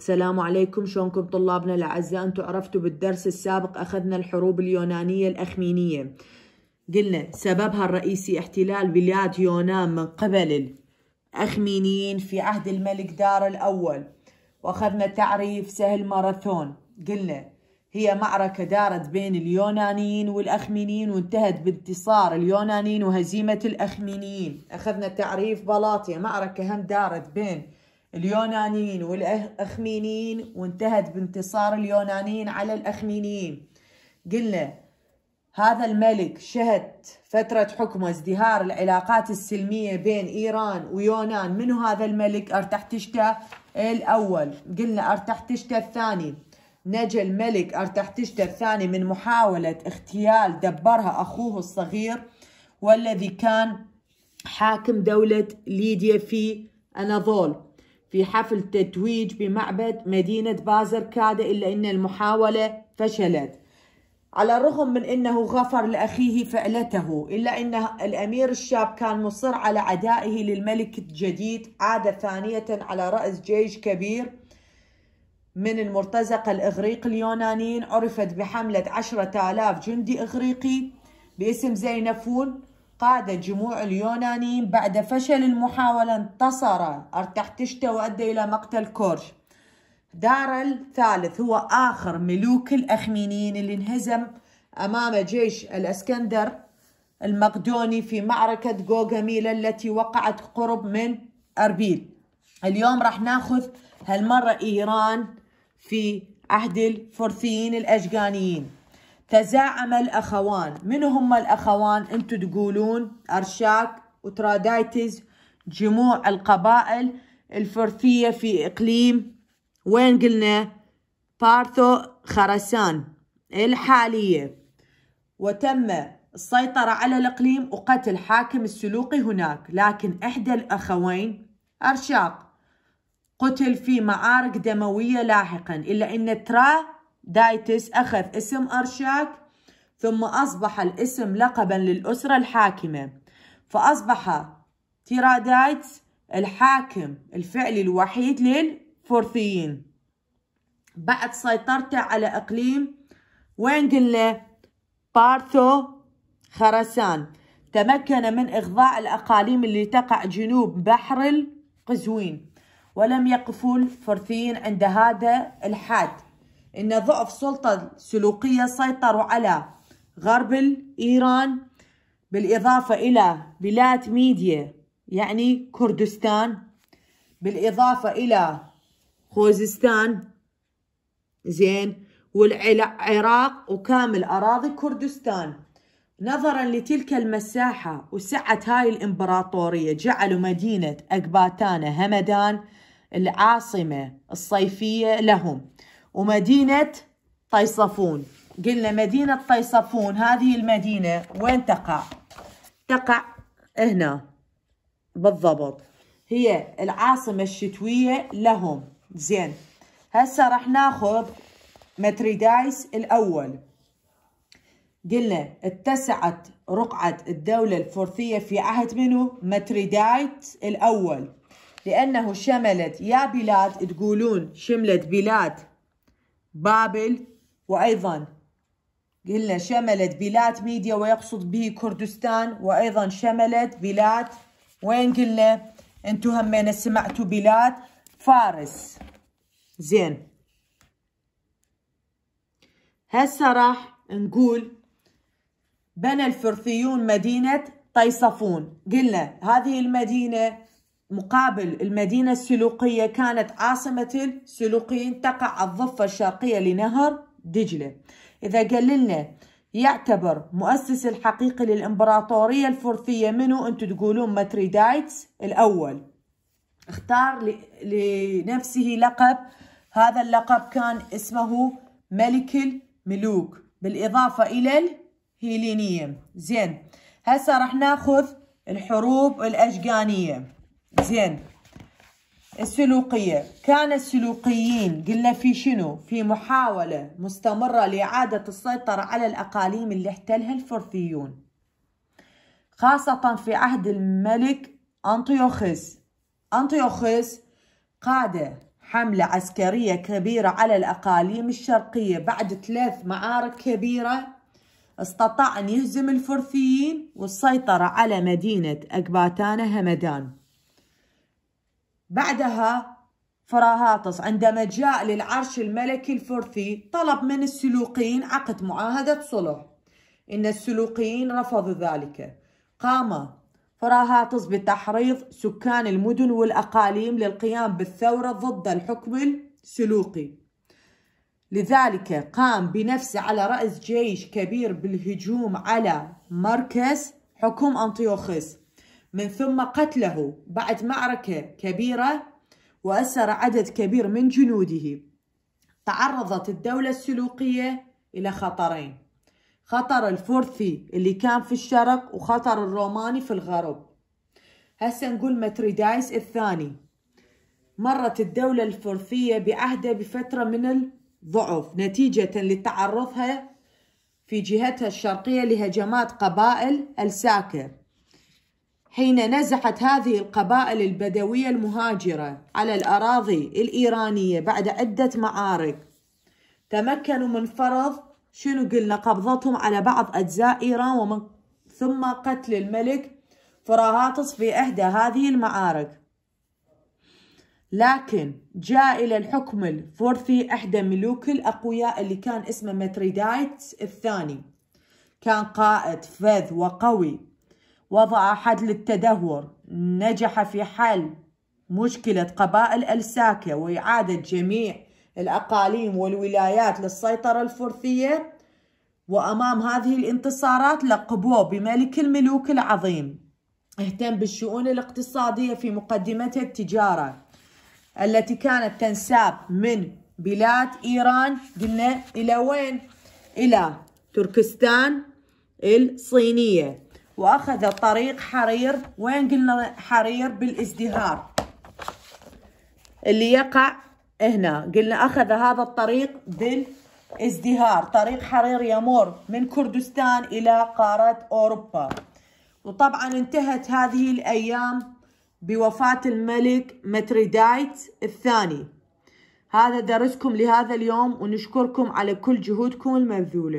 السلام عليكم شلونكم طلابنا الاعزاء انتم عرفتوا بالدرس السابق اخذنا الحروب اليونانيه الاخمينيه قلنا سببها الرئيسي احتلال بلاد يونان من قبل الاخمينيين في عهد الملك دار الاول واخذنا تعريف سهل ماراثون قلنا هي معركة دارت بين اليونانيين والأخمينيين وانتهت بانتصار اليونانيين وهزيمة الأخمينيين أخذنا تعريف بلاطية معركة هم دارت بين اليونانيين والأخمينيين وانتهت بانتصار اليونانيين على الأخمينيين قلنا هذا الملك شهد فترة حكمه ازدهار العلاقات السلمية بين إيران ويونان منو هذا الملك أرتحتشتا الأول قلنا أرتحتشتا الثاني نجا الملك أرتحتشتا الثاني من محاولة اغتيال دبرها أخوه الصغير والذي كان حاكم دولة ليديا في أناضول في حفل تتويج بمعبد مدينة بازر كاد إلا أن المحاولة فشلت على الرغم من أنه غفر لأخيه فعلته إلا أن الأمير الشاب كان مصر على عدائه للملك الجديد عاد ثانية على رأس جيش كبير من المرتزقة الإغريق اليونانيين عرفت بحملة عشرة آلاف جندي إغريقي باسم زينفون قاد جموع اليونانيين بعد فشل المحاولة انتصر ارتحتشتا وأدى إلى مقتل كورش دار الثالث هو آخر ملوك الأخمينيين اللي انهزم أمام جيش الأسكندر المقدوني في معركة جوجاميلا التي وقعت قرب من أربيل اليوم راح ناخذ هالمرة إيران في عهد الفرثيين الأشجانيين تزاعم الأخوان من هم الأخوان أنتم تقولون أرشاك وترادايتز جموع القبائل الفرثية في إقليم وين قلنا بارثو خرسان الحالية وتم السيطرة على الإقليم وقتل حاكم السلوقي هناك لكن إحدى الأخوين أرشاق قتل في معارك دموية لاحقا إلا أن ترا دايتس أخذ اسم أرشاك ثم أصبح الاسم لقبا للأسرة الحاكمة فأصبح تيرادايتس الحاكم الفعلي الوحيد للفرثيين بعد سيطرته على إقليم وين قلنا بارثو خرسان تمكن من إغضاء الأقاليم اللي تقع جنوب بحر القزوين ولم يقفوا الفرثيين عند هذا الحد إن ضعف سلطة سلوكية سيطروا على غرب إيران بالإضافة إلى بلاد ميديا يعني كردستان بالإضافة إلى خوزستان زين والعراق وكامل أراضي كردستان نظرا لتلك المساحة وسعة هاي الإمبراطورية جعلوا مدينة أكباتانا همدان العاصمة الصيفية لهم ومدينة طيصفون قلنا مدينة طيصفون هذه المدينة وين تقع تقع هنا بالضبط هي العاصمة الشتوية لهم زين هسه راح ناخذ متريدايس الأول قلنا اتسعت رقعة الدولة الفرثية في عهد منه متريدايت الأول لأنه شملت يا بلاد تقولون شملت بلاد بابل وأيضا قلنا شملت بلاد ميديا ويقصد به كردستان وأيضا شملت بلاد وين قلنا انتو همين سمعتوا بلاد فارس زين هسه راح نقول بنى الفرثيون مدينة طيصفون قلنا هذه المدينة مقابل المدينة السلوقية كانت عاصمة السلوقيين تقع الضفة الشرقية لنهر دجلة إذا قللنا يعتبر مؤسس الحقيقي للإمبراطورية الفرثية منو أنتم تقولون متريدايتس الأول اختار لنفسه لقب هذا اللقب كان اسمه ملك الملوك بالإضافة إلى الهيلينية زين هسا راح ناخذ الحروب الأشجانية زين السلوقية كان السلوقيين قلنا في شنو في محاولة مستمرة لإعادة السيطرة على الأقاليم اللي احتلها الفرثيون خاصة في عهد الملك أنطيوخس أنطيوخس قاد حملة عسكرية كبيرة على الأقاليم الشرقية بعد ثلاث معارك كبيرة استطاع أن يهزم الفرثيين والسيطرة على مدينة أكباتانا همدان بعدها فراهاتس عندما جاء للعرش الملكي الفرثي طلب من السلوقيين عقد معاهدة صلح إن السلوقيين رفضوا ذلك قام فراهاتس بتحريض سكان المدن والأقاليم للقيام بالثورة ضد الحكم السلوقي لذلك قام بنفسه على رأس جيش كبير بالهجوم على مركز حكم أنطيوخس من ثم قتله بعد معركة كبيرة وأسر عدد كبير من جنوده تعرضت الدولة السلوقية إلى خطرين خطر الفرثي اللي كان في الشرق وخطر الروماني في الغرب هسه نقول متريدايس الثاني مرت الدولة الفرثية بعهده بفترة من الضعف نتيجة لتعرضها في جهتها الشرقية لهجمات قبائل الساكر حين نزحت هذه القبائل البدوية المهاجرة على الأراضي الإيرانية بعد عدة معارك تمكنوا من فرض شنو قلنا قبضتهم على بعض أجزاء إيران ومن ثم قتل الملك فراهاتس في إحدى هذه المعارك لكن جاء إلى الحكم الفورثي إحدى ملوك الأقوياء اللي كان اسمه متريدايت الثاني كان قائد فذ وقوي وضع حد للتدهور نجح في حل مشكلة قبائل الساكة وإعادة جميع الأقاليم والولايات للسيطرة الفرثية وأمام هذه الانتصارات لقبوه بملك الملوك العظيم اهتم بالشؤون الاقتصادية في مقدمتها التجارة التي كانت تنساب من بلاد إيران قلنا إلى وين؟ إلى تركستان الصينية وأخذ طريق حرير وين قلنا حرير بالازدهار اللي يقع هنا قلنا أخذ هذا الطريق بالازدهار طريق حرير يمر من كردستان إلى قارة أوروبا وطبعا انتهت هذه الأيام بوفاة الملك متريدايت الثاني هذا درسكم لهذا اليوم ونشكركم على كل جهودكم المبذولة